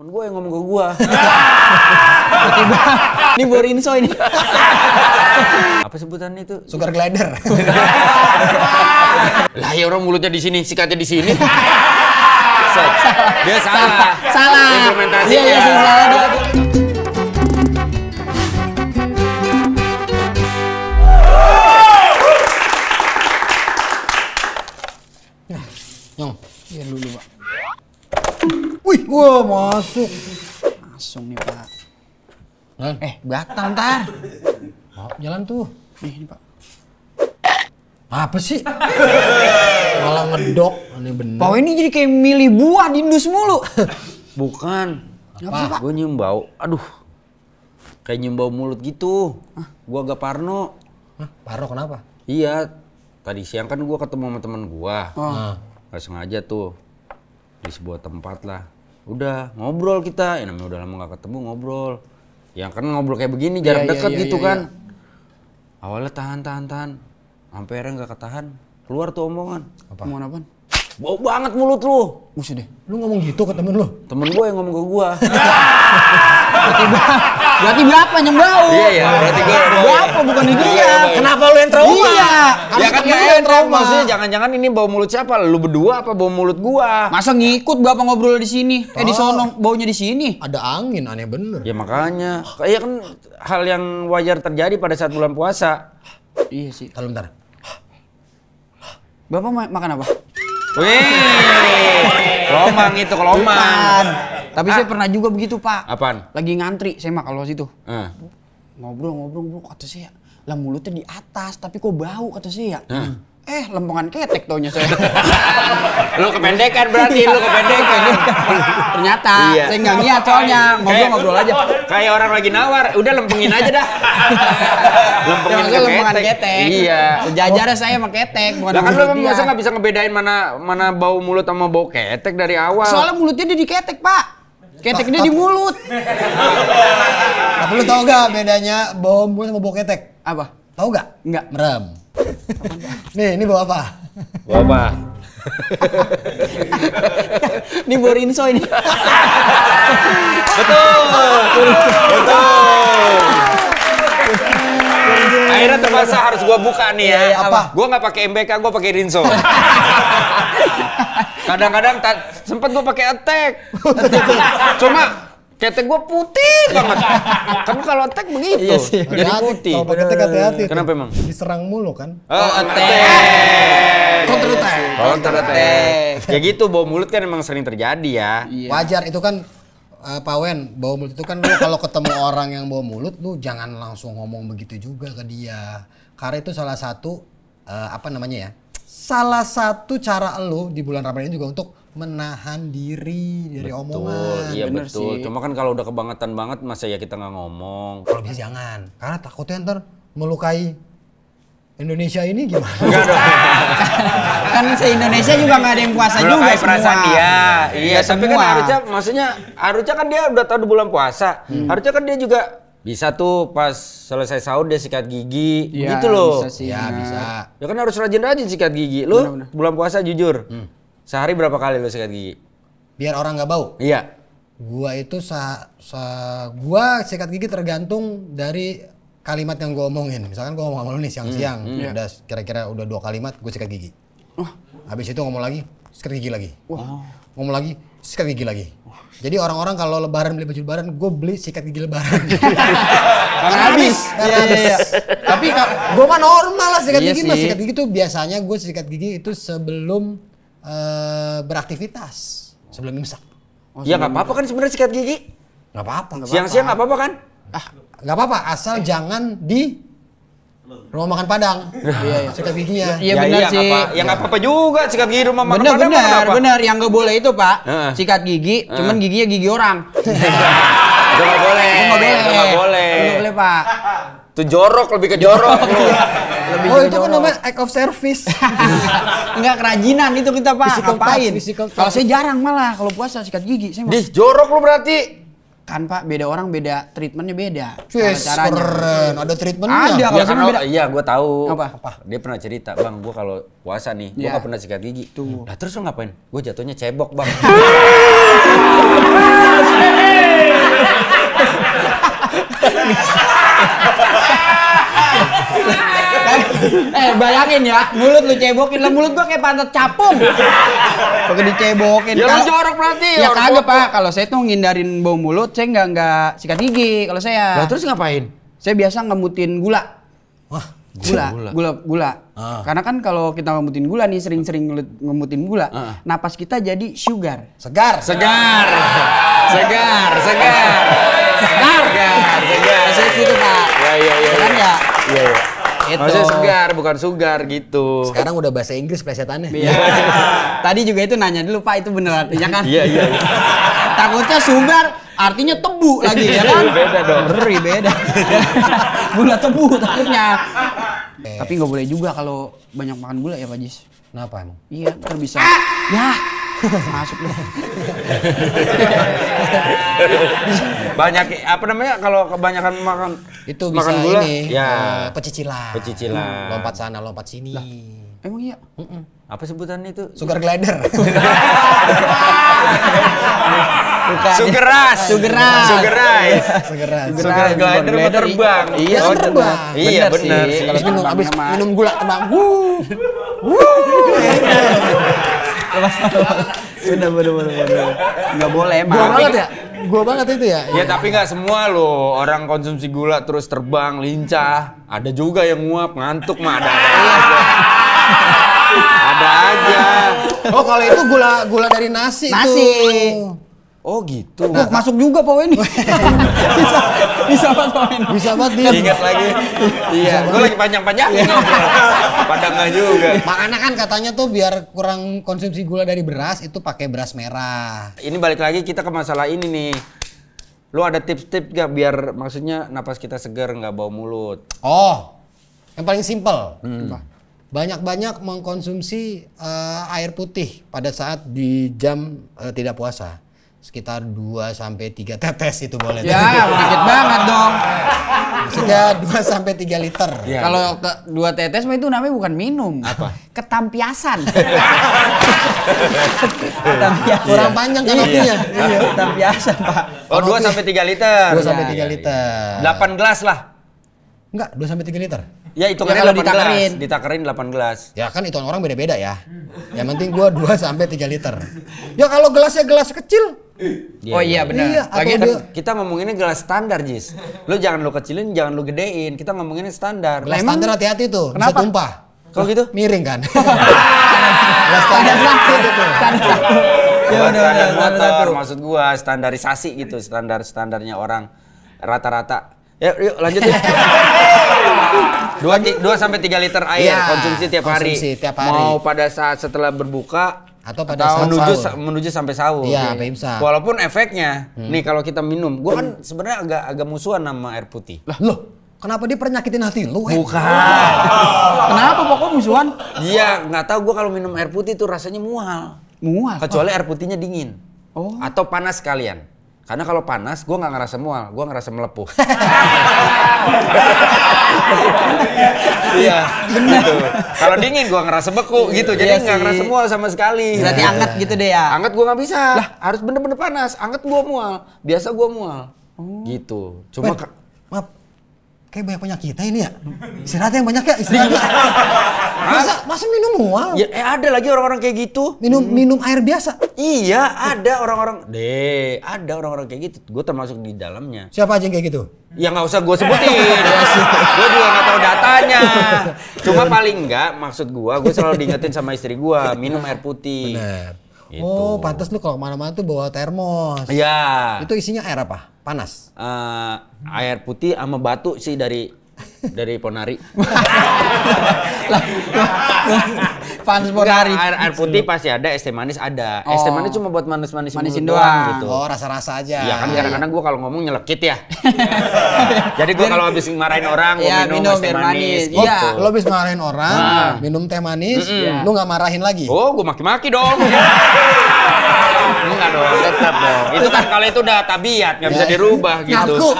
Temen gue yang ngomong ke gue. ini Borinso ini. Apa sebutan itu? Sugar glider. lah ya orang mulutnya di sini, sikatnya di sini. dia salah. Salah. Implementasi. Iya, iya, salah dia. Nyong. Iya, dulu, Pak. Wih, wah masuk. Langsung nih Pak. Lan. Eh, batal ntar. Maaf, jalan tuh. Nih, ini Pak. Apa sih? Malah ngedok, aneh bener. Pak, ini jadi kayak milih buah di indus mulu. Bukan. Apa? Gue nyium bau. Aduh. Kayak nyium bau mulut gitu. Gue agak parno. Hah? Parno kenapa? Iya. Tadi siang kan gue ketemu sama temen gue. Oh. Nah, gak sengaja tuh di sebuah tempat lah udah ngobrol kita ya namanya udah lama gak ketemu ngobrol ya kan ngobrol kayak begini iya, jarak yeah, dekat yeah, gitu yeah, kan yeah. awalnya tahan tahan tahan sampai akhirnya nggak ketahan keluar tuh omongan apa omongan apa bau banget mulut lu Buset deh lu ngomong gitu ke temen lu temen gue yang ngomong ke gue Berarti berapa yang bau? Iya ya, berarti gue yang bau. Berapa bukan di dia? Iya, iya, iya. Kenapa lu yang trauma? Iya. Ya kan gue yang trauma. Maksudnya jangan-jangan ini bau mulut siapa? Lu berdua apa bau mulut gua? Masa ngikut bapak ngobrol di sini? Eh di ah. sono baunya di sini. Ada angin aneh bener. Ya makanya. Kayak kan hal yang wajar terjadi pada saat bulan puasa. Iya sih. Tunggu bentar. Bapak makan apa? Wih, kelomang itu kelomang. Tapi ah. saya pernah juga begitu, Pak. Apaan? Lagi ngantri saya mah kalau situ. Ngobrol-ngobrol ah. bro kata saya. Lah mulutnya di atas tapi kok bau kata saya. Ah. Eh, lempengan ketek taunya saya. lu kependekan berarti, lu kependekan. Ternyata iya. saya nggak ngiat soalnya ngobrol-ngobrol aja. Kayak orang lagi nawar, udah lempengin aja dah. lempengin ya, ke ketek. ketek. Iya. Sejajarnya saya sama ketek, bukan nah, kan lu masa nggak bisa ngebedain mana mana bau mulut sama bau ketek dari awal. Soalnya mulutnya dia di ketek, Pak. Ketek dia di mulut. Tapi nah, lu tau gak bedanya bom mulut sama bau ketek? Apa? Tau gak? Enggak. Merem. nih, ini bawa apa? Bawa apa? ini bawa rinso ini. Betul. Betul terpaksa harus gue buka nih ya. Iya, iya, apa? Gue nggak pakai MBK, gue pakai Rinso. Kadang-kadang sempet gue pakai attack. Cuma Ketek gue putih banget. Kamu kalau attack begitu. Iya sih. Jadi hati, putih. Kalau pakai attack hati-hati. Kenapa emang? Diserang mulu kan. Oh, oh attack. Counter attack. Counter attack. Ya gitu, bau mulut kan emang sering terjadi ya. Iya. Wajar itu kan uh, Pak Wen, bawa mulut itu kan lu kalau ketemu orang yang bawa mulut lu jangan langsung ngomong begitu juga ke dia. Karena itu salah satu uh, apa namanya ya? Salah satu cara lu di bulan Ramadan ini juga untuk menahan diri dari betul, omongan. Iya Bener betul. Sih. Cuma kan kalau udah kebangetan banget masa ya kita nggak ngomong. Kalau bisa jangan. Karena takutnya ntar melukai Indonesia ini gimana? Enggak dong. kan se-Indonesia juga nggak ada yang puasa Belum juga semua. dia. Iya, ya, tapi kan semua. kan harusnya maksudnya harusnya kan dia udah tahu di bulan puasa. Hmm. Harusnya kan dia juga bisa tuh pas selesai sahur dia sikat gigi ya, gitu loh. Bisa sih, ya, bisa. Ya kan harus rajin-rajin sikat gigi. Lu bulan puasa jujur. Hmm. Sehari berapa kali lu sikat gigi? Biar orang nggak bau. Iya. Gua itu sa, sa gua sikat gigi tergantung dari kalimat yang gue omongin, misalkan gue ngomong sama lu nih siang-siang, hmm, hmm, udah iya. kira-kira udah dua kalimat, gue sikat gigi. Wah. Habis itu ngomong lagi, sikat gigi lagi. Ngomong lagi, sikat gigi lagi. Jadi orang-orang kalau lebaran beli baju lebaran, gue beli sikat gigi lebaran. Karena habis. Karena Iya, iya. iya. Tapi gue mah normal lah sikat iya gigi. Mas. Sikat gigi tuh biasanya gue sikat gigi itu sebelum uh, beraktivitas. Sebelum imsak. Oh, ya nggak apa-apa kan sebenarnya sikat gigi. Nggak apa-apa. Siang-siang nggak apa-apa kan? ah nggak apa-apa asal eh. jangan di rumah makan Padang. Iya, iya. sikat giginya. Iya ya, benar iya, sih. Apa, yang nggak apa-apa juga sikat gigi rumah makan Padang. Benar, benar. Yang nggak boleh itu, Pak. Uh. Sikat gigi, uh. cuman giginya gigi orang. Itu nggak boleh. Itu nggak boleh. Itu nggak boleh. Itu boleh, Pak. Itu jorok lebih ke jorok. lebih oh, itu kan jorok. kan namanya act of service. nggak kerajinan itu kita, Pak. Physical Ngapain? Kalau saya jarang malah kalau puasa sikat gigi saya. Dis jorok lu berarti kan pak beda orang beda treatmentnya beda yes, caranya keren ada treatmentnya ada kalau ya, iya, kalau beda iya gue tahu apa? apa dia pernah cerita bang gue kalau puasa nih gue yeah. gak pernah sikat gigi tuh lah terus lo ngapain gue jatuhnya cebok bang eh bayangin ya, mulut lu cebokin lah mulut gua kayak pantat capung. Pakai dicebokin. Ya kalo, jorok berarti. Ya kagak, Pak. Kalau saya tuh ngindarin bau mulut, saya nggak nggak sikat gigi kalau saya. Lah terus ngapain? Saya biasa ngemutin gula. Wah, gula, gula, gula. gula. Ah. Karena kan kalau kita ngemutin gula nih, sering-sering ngemutin gula, ah. napas kita jadi sugar. Segar, segar, segar, segar, segar, segar. segar segar segar. Ya, ya, ya. Kan ya. Ya, ya. Itu. Maksudnya sugar, bukan sugar gitu. Sekarang udah bahasa Inggris plesetannya. Iya. iya. Tadi juga itu nanya dulu Pak itu bener artinya kan? Iya iya. iya. Takutnya sugar artinya tebu lagi ya kan? beda dong. Beri beda. gula tebu takutnya. Eh. Tapi nggak boleh juga kalau banyak makan gula ya Pak Jis. Kenapa emang? Iya, kan bisa. Ah! Ya, masuk deh. Banyak apa namanya kalau kebanyakan makan itu bisa makan gula, ini ya. Uh, pecicilan. Pecicilan. Hmm, lompat sana, lompat sini. Lah, emang iya? Mm -mm. Apa sebutannya itu? Sugar glider. Bukan. Sugar rush. Sugar rush. Sugar rush. Sugar rush. Sugar glider mau terbang. Iya, oh, terbang. Iya, benar sih. Habis minum, habis minum gula terbang. Wuh. Wuh. lepas itu Bener bener bener bener. Gak boleh emang. Gua banget ya. Gua banget itu ya. Ya, tapi gak semua loh orang konsumsi gula terus terbang lincah. Ada juga yang nguap ngantuk mah ada. ada aja. Oh kalau itu gula gula dari nasi. Nasi. Oh gitu. Nah, masuk juga Pak Weni. bisa, bisa banget Pak Weni. Bisa banget dia. Ingat lagi. iya, gue lagi panjang-panjang. Iya. Padahal nggak juga. Makanya kan katanya tuh biar kurang konsumsi gula dari beras itu pakai beras merah. Ini balik lagi kita ke masalah ini nih. Lu ada tips-tips gak biar maksudnya napas kita segar nggak bau mulut? Oh, yang paling simpel. Hmm. Banyak-banyak mengkonsumsi uh, air putih pada saat di jam uh, tidak puasa sekitar 2 sampai 3 tetes itu boleh. Ya, sedikit banget dong. Maksudnya 2 sampai 3 liter. Ya. Kalau 2 tetes mah itu namanya bukan minum. Apa? Ketampiasan. ketampiasan. Iya. Kurang panjang kan artinya. Iya. iya, ketampiasan, Pak. Oh, 2 sampai 3 liter. 2 sampai 3 iya, liter. 8 gelas lah. Enggak, 2 sampai 3 liter. Ya itu iya, kan kalau ditakerin. Ditakerin 8 gelas. Ya kan itu orang beda-beda ya. Yang penting gua 2 sampai 3 liter. Ya kalau gelasnya gelas kecil. Iya, oh iya. iya benar. Iya, Lagi kan kita ngomonginnya gelas standar, Jis. Lu jangan lu kecilin, jangan lu gedein. Kita ngomonginnya standar. Gelas Memang? standar hati-hati tuh, Kenapa? bisa tumpah. Kalau gitu? Miring kan. gelas standar satu tuh. Standar Ya udah, standar motor, maksud gua standarisasi gitu, standar-standarnya orang rata-rata Ya, yuk lanjut ya. dua, dua sampai tiga liter air ya, konsumsi tiap hari. Konsumsi tiap hari. Mau pada saat setelah berbuka atau pada atau saat menuju Sa menuju sampai sahur. Iya, sampai Walaupun efeknya hmm. nih kalau kita minum, gua kan sebenarnya agak agak musuhan sama air putih. Lah, loh. Kenapa dia pernah nyakitin hati lu? Eh? Bukan. Kenapa pokoknya musuhan? Iya, nggak tahu gua kalau minum air putih tuh rasanya mual. Mual. Kecuali oh. air putihnya dingin. Oh. Atau panas kalian karena kalau panas, gue nggak ngerasa mual, gue ngerasa melepuh. Iya, benar. Kalau dingin, gue ngerasa beku iya gitu. Jadi nggak ngerasa mual sama sekali. Berarti iya. anget gitu deh ya? Anget gue nggak bisa. Lah, harus bener-bener panas. Anget gue mual. Biasa gue mual. Oh. Gitu. Cuma... maaf, kayak banyak kita ini ya. Istirahat yang banyak ya, istirahat. Masa, masa minum mual? Ya, eh ada lagi orang-orang kayak gitu. Minum hmm. minum air biasa? Iya, ada orang-orang. Deh, ada orang-orang kayak gitu. Gue termasuk di dalamnya. Siapa aja yang kayak gitu? Ya nggak usah gue sebutin. gue juga nggak tahu datanya. Cuma paling nggak maksud gue, gue selalu diingetin sama istri gue minum air putih. Bener. Gitu. Oh, pantas lu kalau mana-mana tuh bawa termos. Iya. Itu isinya air apa? Panas. Uh, air putih sama batu sih dari dari Ponari. Fans Ponari. Air, air putih pasti ya ada, es teh manis ada. Oh. Es teh oh. manis cuma buat manis manis manisin doang. doang gitu. Oh, rasa-rasa aja. Iya kan iya, iya. kadang-kadang gua kalau ngomong nyelekit ya. Jadi gua kalau habis marahin orang gua ya, minum, minum es teh manis. Gitu. Iya. Gitu. Lo habis marahin orang, nah. minum teh manis, mm -mm. lu nggak marahin lagi. Oh, gua maki-maki dong. Enggak dong, tetap dong. Itu kan kalau itu udah tabiat, nggak bisa iya. dirubah gitu. Ngaku,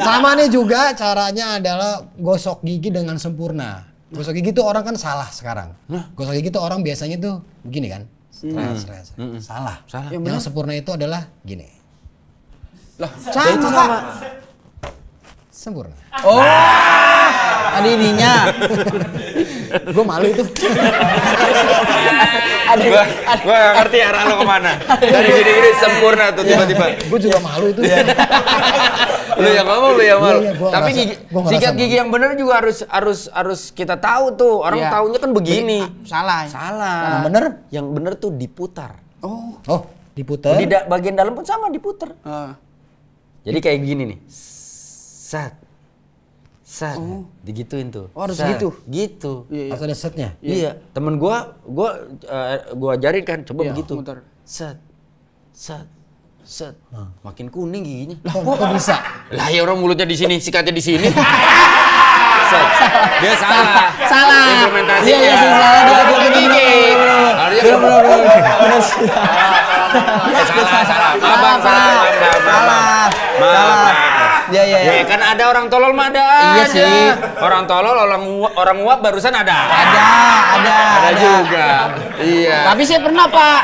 sama nih juga caranya adalah gosok gigi dengan sempurna. Gosok gigi tuh orang kan salah sekarang. Gosok gigi tuh orang biasanya tuh begini kan. Hmm. Stres, stres. Hmm, hmm. Salah. Salah. Yang, yang sempurna itu adalah gini. Lah, sama, Sempurna. Oh ininya. gue malu itu. ada, gua, gua gak ngerti arah lo kemana. Dari sini gini sempurna tuh iya. tiba-tiba. gue juga malu itu. Iya. lu yang ngomong, lu yang malu. Iya, Tapi gigi, sikat gigi yang benar juga harus harus harus kita tahu tuh. Orang ya. tahunya kan begini. Salah. Salah. Yang benar? Yang benar tuh diputar. Oh. Oh, diputar. Di bagian dalam pun sama diputar. Uh. Jadi kayak gini nih. Set set oh. digituin tuh oh, harus set. gitu gitu iya, iya. ada setnya iya, iya. temen gua gua uh, gua ajarin kan coba iya, begitu muter. set set set hmm. makin kuning giginya lah kok, bisa lah ya orang mulutnya di sini sikatnya di sini dia salah salah implementasi iya, iya, salah dia belum gigi harusnya belum belum belum salah salah salah salah salah salah salah salah salah Iya iya. Ya, ya, ya. Eh, kan ada orang tolol mah ada. Iya aja. sih. Orang tolol orang uap, orang uap barusan ada. Ada, ada. Ada, ada juga. iya. Tapi saya pernah, Pak.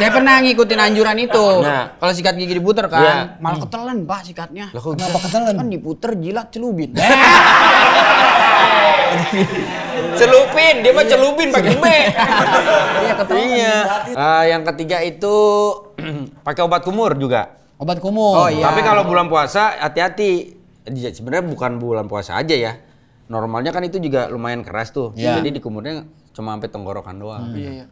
Saya pernah ngikutin anjuran itu. Nah. Kalau sikat gigi diputer kan, ya. malah ketelan, Pak, sikatnya. Loh, Kenapa ketelan? Kan diputer jilat celubin. celupin, dia mah iya. celupin pakai B. Iya, ketelan. Iya. Uh, yang ketiga itu pakai obat kumur juga. Obat kumur, Oh iya. Tapi kalau bulan puasa hati-hati. Sebenarnya bukan bulan puasa aja ya. Normalnya kan itu juga lumayan keras tuh. Yeah. Jadi dikumurnya cuma sampai tenggorokan doang. Hmm. Iya, iya,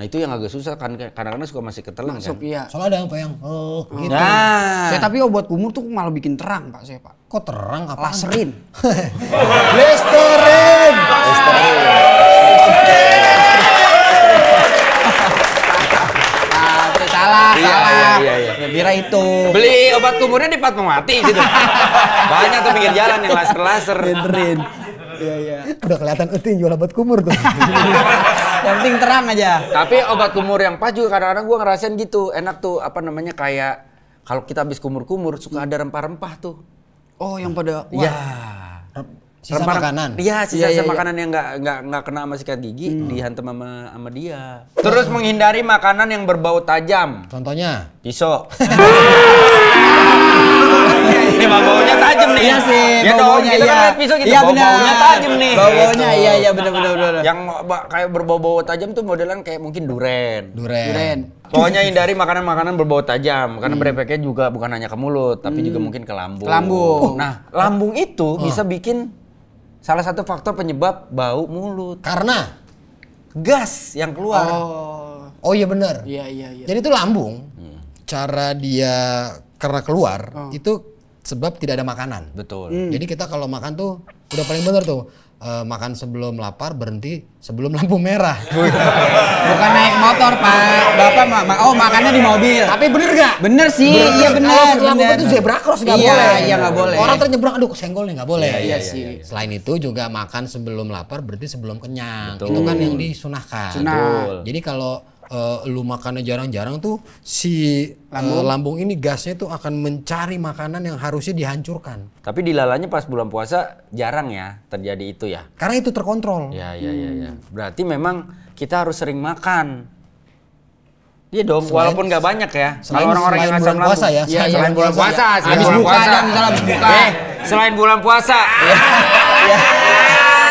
Nah itu yang agak susah kan karena kadang suka masih ketelan Masuk, kan. Iya. Soalnya ada apa yang oh, oh gitu. Nah. Saya tapi obat kumur tuh malah bikin terang Pak saya Pak. Kok terang apa? Laserin. Listerin. Listerin. Ah, salah, iya, salah. Iya, iya, iya kira itu. Beli obat kumurnya di Fatmawati gitu. Banyak tuh pinggir jalan yang laser-laser. Denterin. Iya, iya. Udah kelihatan itu jual obat kumur tuh. yang penting terang aja. Tapi obat kumur yang pas juga kadang-kadang gue ngerasain gitu. Enak tuh apa namanya kayak kalau kita habis kumur-kumur suka ada rempah-rempah tuh. Oh, yang pada Iya. Ya sisa makanan. Iya, sisa, -sisa ya, ya, iya. makanan yang nggak nggak nggak kena sama sikat gigi hmm. dihantam sama sama dia. Terus menghindari makanan yang berbau tajam. Contohnya pisau. Ini mah baunya tajam nih. Iya sih. Ya dong, gitu kan iya. pisau gitu. Iya, benar. baunya tajam nih. baunya gitu. iya iya benar benar benar. Yang kayak berbau-bau tajam tuh modelan kayak mungkin duren. Duren. duren. Pokoknya hindari makanan-makanan berbau tajam karena hmm. berefeknya juga bukan hanya ke mulut tapi hmm. juga mungkin ke lambung. Lambung. Nah, lambung itu oh. bisa bikin Salah satu faktor penyebab bau mulut. Karena gas yang keluar. Oh. Oh iya benar. Iya iya iya. Jadi itu lambung. Hmm. Cara dia karena keluar oh. itu sebab tidak ada makanan. Betul. Hmm. Jadi kita kalau makan tuh udah paling benar tuh uh, makan sebelum lapar berhenti sebelum lampu merah. Bukan naik motor pak, bapak ma ma oh makannya di mobil. Tapi bener gak? Bener sih, bener. iya bener. Kalau setelah bener. itu zebra cross nggak iya, boleh. Iya nggak boleh. Orang ternyebrang, aduh kesenggol nih nggak boleh. Iya, iya, iya, sih. Iya, iya. iya. Selain itu juga makan sebelum lapar berarti sebelum kenyang. Betul. Itu kan yang disunahkan. Sunah. Jadi kalau uh, lu makannya jarang-jarang tuh si eh, lambung. Uh, lambung ini gasnya tuh akan mencari makanan yang harusnya dihancurkan. Tapi dilalanya pas bulan puasa jarang ya terjadi itu ya. Karena itu terkontrol. Ya ya hmm. ya ya. Berarti memang kita harus sering makan. Iya dong, selain, walaupun nggak banyak ya. Selain orang-orang yang asam lambung. Puasa ya, ya, selain, bulan puasa, ya. Iya, selain iya. bulan puasa, habis buka, misalnya Eh, selain bulan puasa.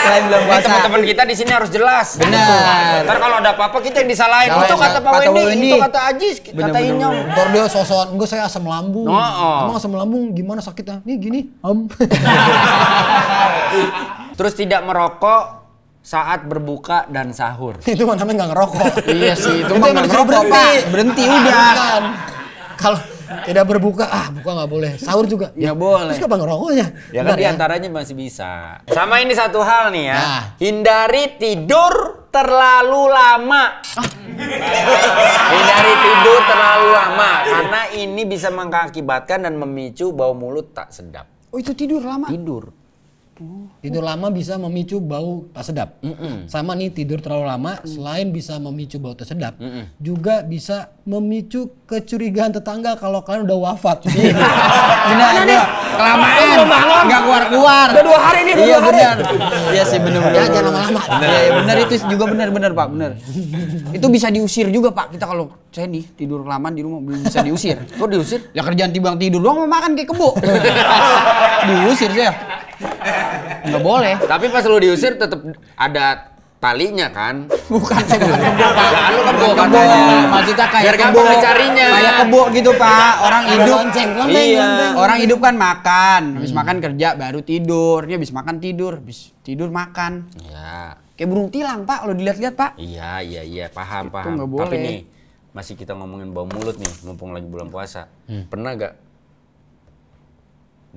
selain bulan eh, puasa. Teman-teman kita di sini harus jelas. Benar. Ntar kalau ada apa-apa kita yang disalahin. Itu kata Pak Wendy, itu kata Ajis, kata Inyong. Ntar dia sosokan gue saya asam lambung. Oh. Emang asam lambung gimana sakitnya? Nih gini, am. Terus tidak merokok saat berbuka dan sahur. Itu namanya nggak ngerokok. iya sih, itu, itu ngerokok, berhenti. Berhenti ah, udah. Kalau tidak berbuka ah buka nggak boleh sahur juga nggak ya. boleh terus kapan ngerokoknya ya kan ya. antaranya masih bisa sama ini satu hal nih ya nah. hindari tidur terlalu lama ah. hindari tidur terlalu lama karena ini bisa mengakibatkan dan memicu bau mulut tak sedap oh itu tidur lama tidur Tidur lama bisa memicu bau tak sedap. Mm -mm. Sama nih tidur terlalu lama selain bisa memicu bau tak sedap, mm -mm. juga bisa memicu kecurigaan tetangga kalau kalian udah wafat. Iya. benar nih. Kelamaan. Enggak keluar-keluar. Udah dua hari nih, iya, hari. Benar. Iya sih benar benar. Ya, jangan lama-lama. Iya, ya, benar itu juga benar benar Pak, benar. itu bisa diusir juga Pak. Kita kalau saya nih tidur lama di rumah belum bisa diusir. Kok diusir? Ya kerjaan tibang tidur doang mau makan kayak kebo. diusir saya. Nggak boleh. Tapi pas lu diusir tetap ada talinya kan? Bukan sih, bukan kebo, Pak. Jangan lu kan kebo katanya. Maksudnya kayak Biar kebo. Biar carinya. Kayak kebo gitu, Pak. Iya. Orang iya. hidup. iya. Orang hidup kan makan. Habis hmm. makan kerja, baru tidur. Dia habis makan tidur. Habis tidur makan. Iya. Kayak burung tilang, Pak. Lo dilihat-lihat, Pak. Iya, iya, iya. Paham, gitu, paham. Gak boleh. Tapi nih, masih kita ngomongin bau mulut nih, mumpung lagi bulan puasa. Hmm. Pernah gak?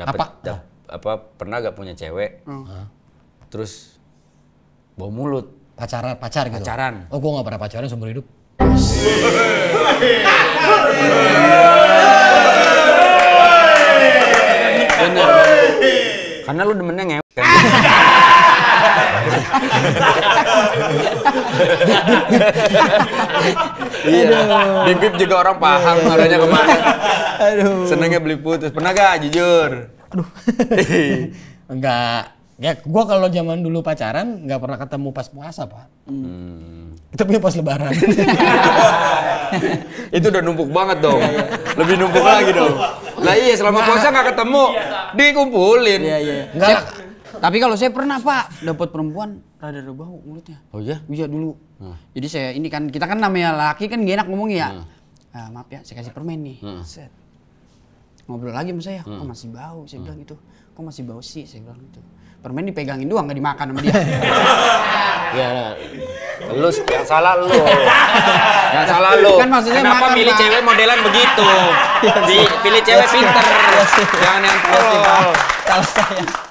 Dapet, Apa? Dap, apa pernah gak punya cewek hmm. terus bau mulut pacaran pacar gitu pacaran oh gue gak pernah pacaran seumur hidup Bener, karena lu demennya ngewe iya. Bibip juga orang paham adanya kemarin. Aduh. Senengnya beli putus. Pernah gak jujur? aduh enggak ya gua kalau zaman dulu pacaran nggak pernah ketemu pas puasa pak hmm. tapi pas lebaran itu udah numpuk banget dong iya, iya. lebih numpuk lagi iya. dong lah iya selama puasa nggak ketemu dikumpulin iya, iya. Enggak. tapi kalau saya pernah pak dapat perempuan rada ada bau mulutnya oh iya bisa dulu nah. jadi saya ini kan kita kan namanya laki kan gak enak ngomongnya ya nah. nah, maaf ya saya kasih permen nih nah. set ngobrol lagi sama saya, kok hmm. masih bau? Saya hmm. bilang gitu, kok masih bau sih? Saya bilang gitu. Permen dipegangin doang, nggak dimakan sama dia. Iya, lu yang salah lu. yang salah lu. Kan maksudnya Kenapa makan, pilih cewek modelan begitu? Iya, pilih cewek iya, pinter, iya, jangan yang tolol. Kalau saya